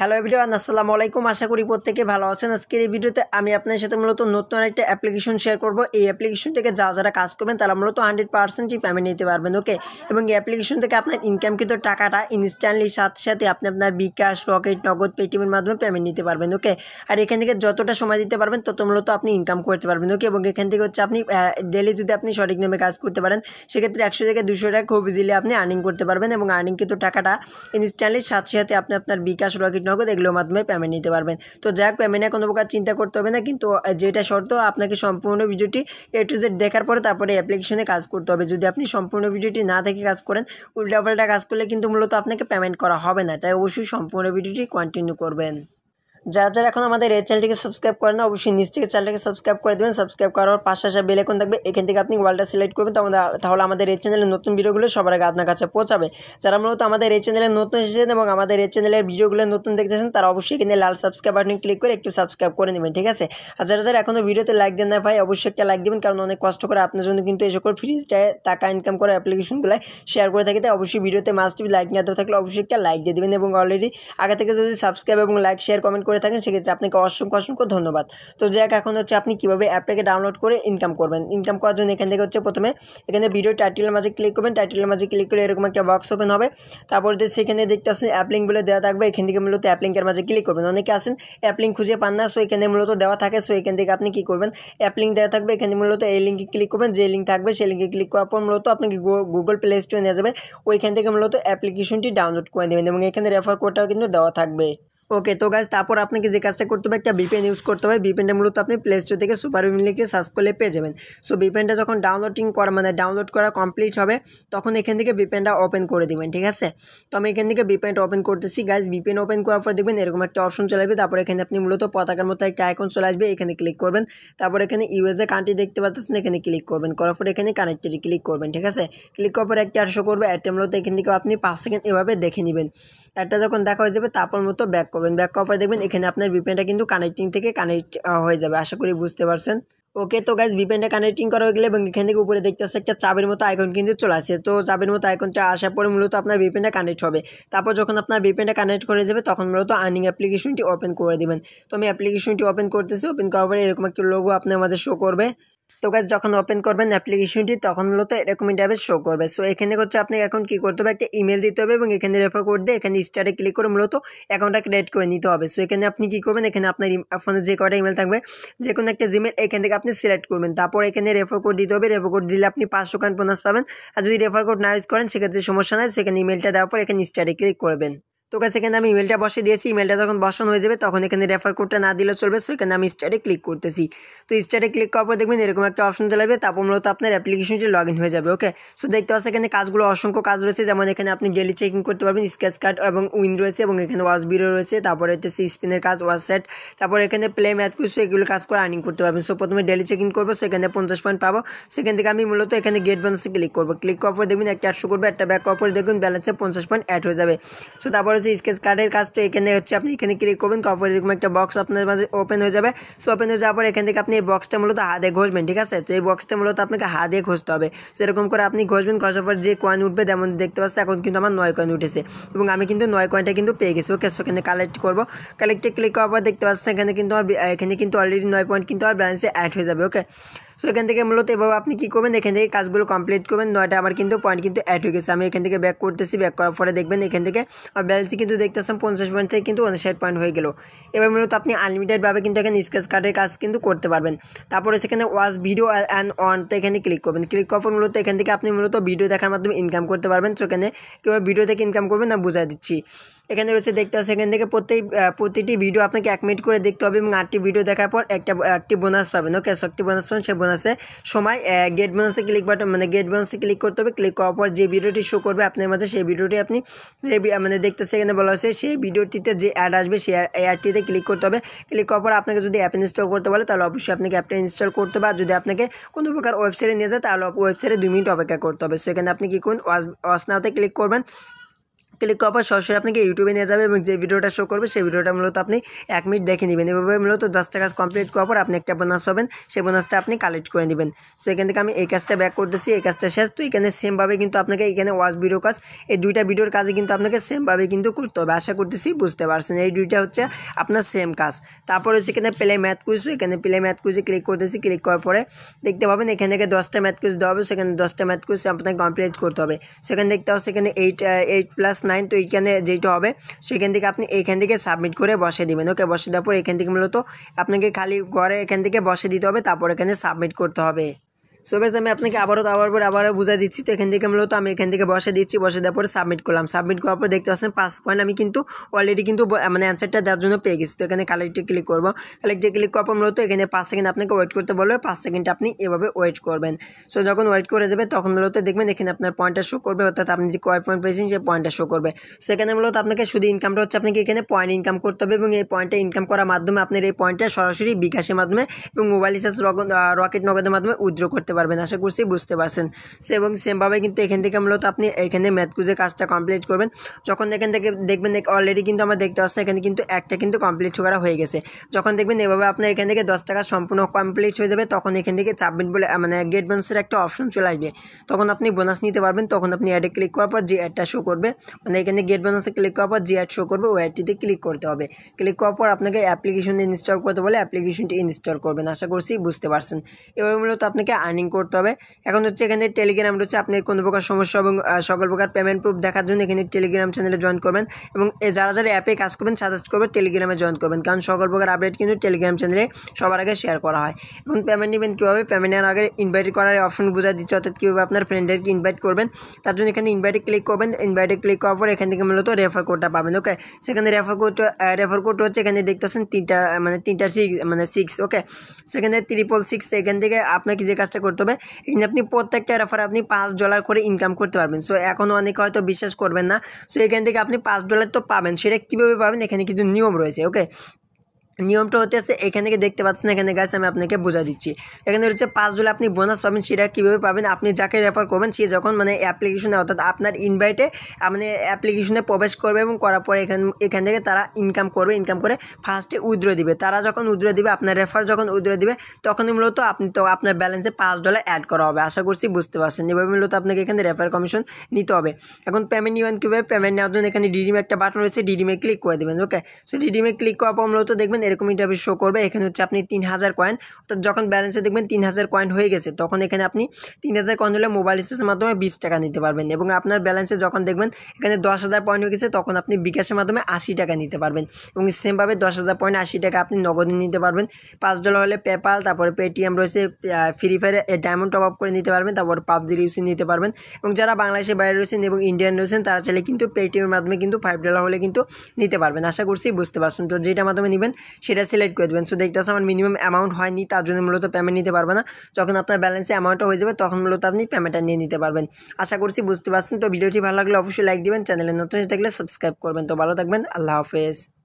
hello everyone আসসালামু আলাইকুম আশা করি প্রত্যেকে ভালো আছেন আজকের এই ভিডিওতে আমি আপনার সাথে মূলত নতুন একটা অ্যাপ্লিকেশন শেয়ার করব এই অ্যাপ্লিকেশন থেকে যা যারা কাজ করবেন তারা মূলত হান্ড্রেড পার্সেন্টই পেমেন্ট নিতে পারবেন ওকে এবং এই অ্যাপ্লিকেশন থেকে আপনার ইনকামকৃত টাকাটা ইনস্ট্যান্টলি সাথে সাথে আপনি আপনার বিকাশ রকেট নগদ পেটিএমের মাধ্যমে পেমেন্ট নিতে পারবেন ওকে আর এখান থেকে যতটা সময় দিতে পারবেন তত মূলত আপনি ইনকাম করতে পারবেন ওকে এবং এখান থেকে হচ্ছে আপনি ডেলি যদি আপনি সঠিক নামে কাজ করতে পারেন সেক্ষেত্রে একশো থেকে দুশো টাকা খুব ইজিলি আপনি আর্নিং করতে পারবেন এবং আর্নিংকৃত টাকাটা ইনস্ট্যান্টলি সাথে সাথে আপনি আপনার বিকাশ রকেট নগদ এগুলোর মাধ্যমে পেমেন্ট নিতে পারবেন তো যাক পেমেন্টে কোনো প্রকার চিন্তা করতে হবে না কিন্তু যেটা শর্ত আপনাকে সম্পূর্ণ ভিডিওটি এ টু জেড দেখার পরে তারপরে অ্যাপ্লিকেশনে কাজ করতে হবে যদি আপনি সম্পূর্ণ ভিডিওটি না থেকে কাজ করেন উল্টা পাল্টা কাজ করলে কিন্তু মূলত আপনাকে পেমেন্ট করা হবে না তাই অবশ্যই সম্পূর্ণ ভিডিওটি কন্টিনিউ করবেন যারা যারা এখন আমাদের এই চ্যানেলটিকে সাবস্ক্রাইব করেন অবশ্যই নিচ চ্যানেলটিকে সাবস্ক্রাইব করে দেবেন সাবস্ক্রাইব করার পাশে আসে বেল আইকন থাকবে এখান থেকে আপনি ওয়ালটা সিলেক্ট করবেন তাহলে আমাদের এই চ্যানেলের নতুন ভিডিওগুলো সবার আগে আপনার কাছে পৌঁছাবে যারা মূলত আমাদের এই চ্যানেলে নতুন এসেছেন এবং আমাদের এই চ্যানেলের ভিডিওগুলো নতুন দেখতেছেন তারা অবশ্যই এখানে লাল সাবস্ক্রাইব বাটনে ক্লিক করে একটু সাবস্ক্রাইব করে নেবেন ঠিক আছে আর যারা যারা এখনও ভিডিওতে লাইক দেন না ভাই অবশ্যই একটা লাইক দেবেন কারণ অনেক কষ্ট করে আপনার জন্য কিন্তু এই সকল ফ্রি টাকা ইনকাম করার অ্যাপ্লিকেশনগুলো শেয়ার করে থাকে তাই অবশ্যই ভিডিওতে মাস্ট লাইক না থাকলে অবশ্যই একটা লাইক দিয়ে দেবেন এবং অলরেডি আগে থেকে যদি সাবস্ক্রাইব এবং লাইক শেয়ার কমেন্ট করে করে থাকেন সেক্ষেত্রে আপনাকে অসংখ্য অসংখ্য ধন্যবাদ তো যাক এখন হচ্ছে আপনি কীভাবে অ্যাপটাকে ডাউনলোড করে ইনকাম করবেন ইনকাম করার জন্য এখান থেকে হচ্ছে প্রথমে এখানে ভিডিও টাইটেলের মাঝে ক্লিক করবেন টাইটেলের মাঝে ক্লিক করে এরকম একটা বক্স ওপেন হবে তারপর যে সেখানে দেখতে আসেন অ্যাপ লিঙ্ক বলে দেওয়া থাকবে এখান থেকে মূলত অ্যাপ লিঙ্কের মাঝে ক্লিক করবেন অনেকে আসেন অ্যাপ খুঁজে পান না সো এখানে মূলত দেওয়া থাকে সো এখান থেকে আপনি কী করবেন অ্যাপলিং দেওয়া থাকবে এখানে মূলত এই লিঙ্কে ক্লিক করবেন যে লিঙ্ক থাকবে সেই লিঙ্কে ক্লিক করার পর মূলত আপনাকে গুগল প্লে স্টোরে নিয়ে যাবে ওইখান থেকে মূলত অ্যাপ্লিকেশনটি ডাউনলোড করে দেবেন এবং এখানে রেফার কোডটাও কিন্তু দেওয়া থাকবে ওকে তো গাছ তারপর আপনাকে যে কাজটা করতে হবে একটা বিপেন ইউজ করতে হবে বিপেনটা মূলত আপনি প্লে স্টোর থেকে সুপার বিপিন লিখে সার্চ করলে পেয়ে যাবেন সো বিপেনটা যখন ডাউনলোডিং করা মানে ডাউনলোড করা কমপ্লিট হবে তখন এখান থেকে বিপেনটা ওপেন করে দেবেন ঠিক আছে তো আমি এখান থেকে বিপেনটা ওপেন করতেছি গাছ বিপেন ওপেন করার পর দেখবেন এরকম একটা অপশন চলে আসবে তারপর এখানে আপনি মূলত পতাকার মতো একটা আইকন চলে আসবে এখানে ক্লিক করবেন তারপর এখানে ইউএসএ কান্ট্রি দেখতে পাচ্ছেন এখানে ক্লিক করবেন করার পর এখানে কানেক্টেড ক্লিক করবেন ঠিক আছে ক্লিক করার পর একটা আটশো করবে মূলত এখান থেকে আপনি পাঁচ সেকেন্ড এভাবে দেখে নেবেন একটা যখন দেখা হয়ে যাবে তারপর মতো ব্যাক করবেন ব্যাক করার দেখবেন এখানে আপনার ভিপিএনটা কিন্তু কানেক্টিং থেকে কানেক্ট হয়ে যাবে আশা করি বুঝতে পারছেন ওকে তো গাইজ ভিপিএনটা কানেক্টিং করা হয়ে গেলে এবং এখান থেকে উপরে দেখতে আসছে একটা চাপের মতো আইকন কিন্তু চলে আসে তো চাপের মতো আইকনটা আসার পরে মূলত আপনার ভিপিএনটা কানেক্ট হবে তারপর যখন আপনার ভিপিএনটা কানেক্ট করে যাবে তখন মূলত আর্নিং অ্যাপ্লিকেশনটি ওপেন করে দেবেন তো আমি অ্যাপ্লিকেশনটি ওপেন করতেছি ওপেন করার পরে এরকম একটা লোগো আপনার মাঝে শো করবে তো গাছ যখন ওপেন করবেন অ্যাপ্লিকেশনটি তখন মূলত এরকম ইন্টারভেস শো করবে সো এখানে হচ্ছে আপনাকে এখন কী করতে হবে একটা ইমেল দিতে হবে এবং এখানে রেফার কোড দিয়ে এখানে স্টারে ক্লিক করে মূলত অ্যাকাউন্টটা ক্রিয়েট করে নিতে হবে সো এখানে আপনি কী করবেন এখানে আপনার ফোনে যে কটা ইমেল থাকবে যে কোনো একটা জিমেল এখান থেকে আপনি সিলেক্ট করবেন তারপর এখানে রেফার কোড দিতে হবে রেফার কোড দিলে আপনি পাঁচশো কান বোনাস পাবেন আর যদি রেফার কোড না ইউজ করেন সেক্ষেত্রে সমস্যা নাই সেখানে ইমেলটা দেওয়ার পর এখানে স্টারে ক্লিক করবেন তো কাছে এখানে আমি ইমেলটা বসে দিয়েছি ইমেলটা যখন বসানো হয়ে যাবে তখন এখানে রেফার কোডটা না দিলে চলবে সো এখানে আমি স্টারে ক্লিক করতেছি তো স্টারে ক্লিক করার পর দেখবেন এরকম একটা অপশন চলে যাবে তারপর মূলত আপনার অ্যাপ্লিকেশনটি লগ হয়ে যাবে ওকে সো দেখতে পাচ্ছেন এখানে কাজগুলো অসংখ্য কাজ রয়েছে যেমন এখানে আপনি ডেলি চেকিং করতে পারবেন স্কেচ কার্ড এবং উইন রয়েছে এবং এখানে ওয়াশ বিরো রয়েছে তারপরে হচ্ছে স্পিনের কাজ ওয়াশ সেট তারপর এখানে প্লে ম্যাথ কিছু এগুলো কাজ করে আর্নিং করতে পারবেন সো প্রথমে ডেলি চেকিং করবো সেখানে পঞ্চাশ পয়েন্ট পাবো সেখান থেকে আমি মূলত এখানে গেট ব্যালেন্সে ক্লিক করবো ক্লিক করার পর দেখবেন একটা আটশো করবো একটা ব্যাক করার পর দেখবেন ব্যালেন্সে পঞ্চাশ পয়েন্ট অ্যাড হয়ে যাবে সো তারপর করেছি স্কেচ কার্ডের কাজটা এখানে হচ্ছে আপনি এখানে ক্লিক করবেন কপার এরকম একটা বক্স আপনার মাঝে ওপেন হয়ে যাবে সো ওপেন হয়ে যাওয়ার পর এখান থেকে আপনি এই বক্সটা মূলত হাতে ঘষবেন ঠিক আছে তো এই বক্সটা মূলত আপনাকে হাতে ঘষতে হবে সো এরকম করে আপনি ঘষবেন ঘষার পর যে কয়েন উঠবে তেমন দেখতে পাচ্ছি এখন কিন্তু আমার নয় কয়েন উঠেছে এবং আমি কিন্তু নয় কয়েনটা কিন্তু পেয়ে গেছি ওকে সো এখানে কালেক্ট করবো কালেক্টে ক্লিক করার পর দেখতে পাচ্ছি এখানে কিন্তু আমার এখানে কিন্তু অলরেডি নয় পয়েন্ট কিন্তু আমার ব্যালেন্সে অ্যাড হয়ে যাবে ওকে সো এখান থেকে মূলত এভাবে আপনি কী করবেন এখান থেকে কাজগুলো কমপ্লিট করবেন নয়টা আমার কিন্তু পয়েন্ট কিন্তু অ্যাড হয়ে গেছে আমি এখান থেকে ব্যাক করতেছি ব্যাক করার পরে দেখবেন এখান থেকে ব্যালেন্স কিন্তু দেখতেছেন পঞ্চাশ পয়েন্ট থেকে কিন্তু উনষাট পয়েন্ট হয়ে গেল এবার মূলত আপনি আনলিমিটেডভাবে কিন্তু এখানে স্কেচ কার্ডের কাজ কিন্তু করতে পারবেন তারপরে সেখানে ওয়াচ ভিডিও অ্যান্ড অন তো এখানে ক্লিক করবেন ক্লিক করার পর মূলত এখান থেকে আপনি মূলত ভিডিও দেখার মাধ্যমে ইনকাম করতে পারবেন সো এখানে কিংবা ভিডিও থেকে ইনকাম করবেন না বুঝাই দিচ্ছি এখানে রয়েছে দেখতে আসে এখান থেকে প্রত্যেক প্রতিটি ভিডিও আপনাকে এক মিনিট করে দেখতে হবে এবং আটটি ভিডিও দেখার পর একটা একটি বোনাস পাবেন ওকে সো একটি বোনাস পাবেন সে আছে সময় গেট বোনাসে ক্লিক বাটন মানে গেট বোনাসে ক্লিক করতে হবে ক্লিক করার পর যে ভিডিওটি শো করবে আপনার মাঝে সেই ভিডিওটি আপনি যে মানে দেখতেছে এখানে বলা হয়েছে সেই ভিডিওটিতে যে অ্যাড আসবে সেই অ্যাডটিতে ক্লিক করতে হবে ক্লিক করার পর আপনাকে যদি অ্যাপ ইনস্টল করতে বলে তাহলে অবশ্যই আপনাকে অ্যাপটা ইনস্টল করতে হবে আর যদি আপনাকে কোনো প্রকার ওয়েবসাইটে নিয়ে যায় তাহলে ওয়েবসাইটে দুই মিনিট অপেক্ষা করতে হবে সেখানে আপনি কি করবেন ওয়াস ক্লিক করবেন ক্লিক করার পর সরাসরি আপনাকে ইউটিউবে নিয়ে যাবে এবং যে ভিডিওটা শো করবে সেই ভিডিওটা মূলত আপনি এক মিনিট দেখে নেবেন এভাবে মূলত দশটা কাজ কমপ্লিট করার পর আপনি একটা বোনাস পাবেন সেই বোনাসটা আপনি কালেক্ট করে নেবেন সো এখান থেকে আমি এই কাজটা ব্যাক করতেছি এই কাজটা শেষ তো এখানে সেমভাবে কিন্তু আপনাকে এখানে ওয়াচ ভিডিও কাজ এই দুইটা ভিডিওর কাজে কিন্তু আপনাকে সেমভাবে কিন্তু করতে হবে আশা করতেছি বুঝতে পারছেন এই দুইটা হচ্ছে আপনার সেম কাজ তারপর হচ্ছে এখানে প্লে ম্যাথ কুইজ এখানে প্লে ম্যাথ কুইজে ক্লিক করতেছি ক্লিক করার পরে দেখতে পাবেন এখান থেকে দশটা ম্যাথ কুইজ দেওয়া হবে সেখানে দশটা ম্যাথ কুইজ আপনাকে কমপ্লিট করতে হবে সেখানে দেখতে হবে সেখানে এইট এইট প্লাস নাইন তো এইখানে যেটা হবে সেখান থেকে আপনি এখান থেকে সাবমিট করে বসে দেবেন ওকে বসে দেওয়ার পর এখান থেকে মূলত আপনাকে খালি ঘরে এখান থেকে বসে দিতে হবে তারপর এখানে সাবমিট করতে হবে সো বেশ আমি আপনাকে আবারও আবার পরে আবারও বুঝাই দিচ্ছি তো এখান থেকে মূলত আমি এখান থেকে বসে দিচ্ছি বসে দেওয়ার পরে সাবমিট করলাম সাবমিট করার পর দেখতে পাচ্ছেন পাস পয়েন্ট আমি কিন্তু অলরেডি কিন্তু মানে অ্যান্সারটা দেওয়ার জন্য পেয়ে গেছি তো এখানে কালেক্টে ক্লিক করবো কালেক্টে ক্লিক করার পর মূলত এখানে পাঁচ সেকেন্ড আপনাকে ওয়েট করতে বলবে পাঁচ সেকেন্ড আপনি এভাবে ওয়েট করবেন সো যখন ওয়েট করে যাবে তখন মূলত দেখবেন এখানে আপনার পয়েন্টটা শো করবে অর্থাৎ আপনি যে কয় পয়েন্ট পেয়েছেন সেই পয়েন্টটা শো করবে সেখানে মূলত আপনাকে শুধু ইনকামটা হচ্ছে আপনাকে এখানে পয়েন্ট ইনকাম করতে হবে এবং এই পয়েন্টটা ইনকাম করার মাধ্যমে আপনার এই পয়েন্টটা সরাসরি বিকাশের মাধ্যমে এবং মোবাইল রিচার্জ রকেট নগদের মাধ্যমে উইথড্র করতে পারবেন আশা করছি বুঝতে পারছেন এবং সেমভাবে কিন্তু এখান থেকে মূলত আপনি এখানে ম্যাথ কুইজে কাজটা কমপ্লিট করবেন যখন এখান থেকে দেখবেন অলরেডি কিন্তু আমার দেখতে পাচ্ছি এখানে কিন্তু একটা কিন্তু কমপ্লিট করা হয়ে গেছে যখন দেখবেন এভাবে আপনার এখান থেকে দশ টাকা সম্পূর্ণ কমপ্লিট হয়ে যাবে তখন এখান থেকে চাপবেন বলে মানে গেট বোনাসের একটা অপশন চলে আসবে তখন আপনি বোনাস নিতে পারবেন তখন আপনি অ্যাডে ক্লিক করার পর যে অ্যাডটা শো করবে মানে এখানে গেট বোনাসে ক্লিক করার পর যে অ্যাড শো করবে ওই অ্যাডটিতে ক্লিক করতে হবে ক্লিক করার পর আপনাকে অ্যাপ্লিকেশন ইনস্টল করতে বলে অ্যাপ্লিকেশনটি ইনস্টল করবেন আশা করছি বুঝতে পারছেন এভাবে মূলত আপনাকে আর্নিং লিঙ্ক করতে হবে এখন হচ্ছে এখানে টেলিগ্রাম রয়েছে আপনি কোনো প্রকার সমস্যা এবং সকল প্রকার পেমেন্ট প্রুফ দেখার জন্য এখানে টেলিগ্রাম চ্যানেলে জয়েন করবেন এবং যারা যারা অ্যাপে কাজ করবেন সাজেস্ট করবে টেলিগ্রামে জয়েন করবেন কারণ সকল প্রকার আপডেট কিন্তু টেলিগ্রাম চ্যানেলে সবার আগে শেয়ার করা হয় এবং পেমেন্ট নেবেন কীভাবে পেমেন্ট নেওয়ার আগে ইনভাইট করার অপশন বোঝা দিচ্ছে অর্থাৎ কীভাবে আপনার ফ্রেন্ডদেরকে ইনভাইট করবেন তার জন্য এখানে ইনভাইটে ক্লিক করবেন ইনভাইটে ক্লিক করার পর এখান থেকে মূলত রেফার কোডটা পাবেন ওকে সেখানে রেফার কোড রেফার কোড হচ্ছে এখানে দেখতেছেন তিনটা মানে তিনটা সিক্স মানে সিক্স ওকে সেখানে ট্রিপল সিক্স এখান থেকে আপনাকে যে কাজটা করতে করতে হবে এখানে আপনি প্রত্যেকটা রেফারে আপনি পাঁচ ডলার করে ইনকাম করতে পারবেন সো এখনও অনেকে হয়তো বিশ্বাস করবেন না সো এখান থেকে আপনি পাঁচ ডলার তো পাবেন সেটা কীভাবে পাবেন এখানে কিন্তু নিয়ম রয়েছে ওকে নিয়মটা হচ্ছে এখান থেকে দেখতে পাচ্ছেন এখানে গাছ আমি আপনাকে বোঝা দিচ্ছি এখানে হচ্ছে পাঁচ ডলার আপনি বোনাস পাবেন সেটা কীভাবে পাবেন আপনি যাকে রেফার করবেন সে যখন মানে অ্যাপ্লিকেশনে অর্থাৎ আপনার ইনভাইটে মানে অ্যাপ্লিকেশনে প্রবেশ করবে এবং করার পরে এখান এখান থেকে তারা ইনকাম করবে ইনকাম করে ফার্স্টে উদ্র দিবে তারা যখন উদ্র দিবে আপনার রেফার যখন উদ্র দিবে তখনই মূলত আপনি তো আপনার ব্যালেন্সে পাঁচ ডলার অ্যাড করা হবে আশা করছি বুঝতে পারছেন এভাবে মূলত আপনাকে এখানে রেফার কমিশন নিতে হবে এখন পেমেন্ট নেবেন কীভাবে পেমেন্ট নেওয়ার জন্য এখানে ডিডিমে একটা বাটন রয়েছে ডিডিমে ক্লিক করে দেবেন ওকে সো ডিডিমে ক্লিক করার পর মূলত দেখবেন এরকম ইন্টারফেস শো করবে এখানে হচ্ছে আপনি তিন হাজার কয়েন অর্থাৎ যখন ব্যালেন্সে দেখবেন তিন হাজার কয়েন হয়ে গেছে তখন এখানে আপনি তিন হাজার কয়েন হলে মোবাইল রিচার্জের মাধ্যমে বিশ টাকা নিতে পারবেন এবং আপনার ব্যালেন্সে যখন দেখবেন এখানে দশ হাজার পয়েন্ট হয়ে গেছে তখন আপনি বিকাশের মাধ্যমে আশি টাকা নিতে পারবেন এবং সেমভাবে দশ হাজার পয়েন্ট আশি টাকা আপনি নগদ নিতে পারবেন পাঁচ ডলার হলে পেপাল তারপরে পেটিএম রয়েছে ফ্রি ফায়ারে ডায়মন্ড টপ আপ করে নিতে পারবেন তারপর পাবজি রিউসি নিতে পারবেন এবং যারা বাংলাদেশের বাইরে রয়েছেন এবং ইন্ডিয়ান রয়েছেন তারা চাইলে কিন্তু পেটিএমের মাধ্যমে কিন্তু ফাইভ ডলার হলে কিন্তু নিতে পারবেন আশা করছি বুঝতে পারছেন তো যেটা মাধ্যমে নেবেন সেটা সিলেক্ট করে দেবেন সো দেখতেছে আমার মিনিমাম অ্যামাউন্ট হয়নি তার জন্য মূলত পেমেন্ট নিতে পারবে না যখন আপনার ব্যালেন্সে অ্যামাউন্টটা হয়ে যাবে তখন মূলত আপনি পেমেন্টটা নিয়ে নিতে পারবেন আশা করছি বুঝতে পারছেন তো ভিডিওটি ভালো লাগলে অবশ্যই লাইক দিবেন চ্যানেলে নতুন থাকলে সাবস্ক্রাইব করবেন তো ভালো থাকবেন আল্লাহ হাফেজ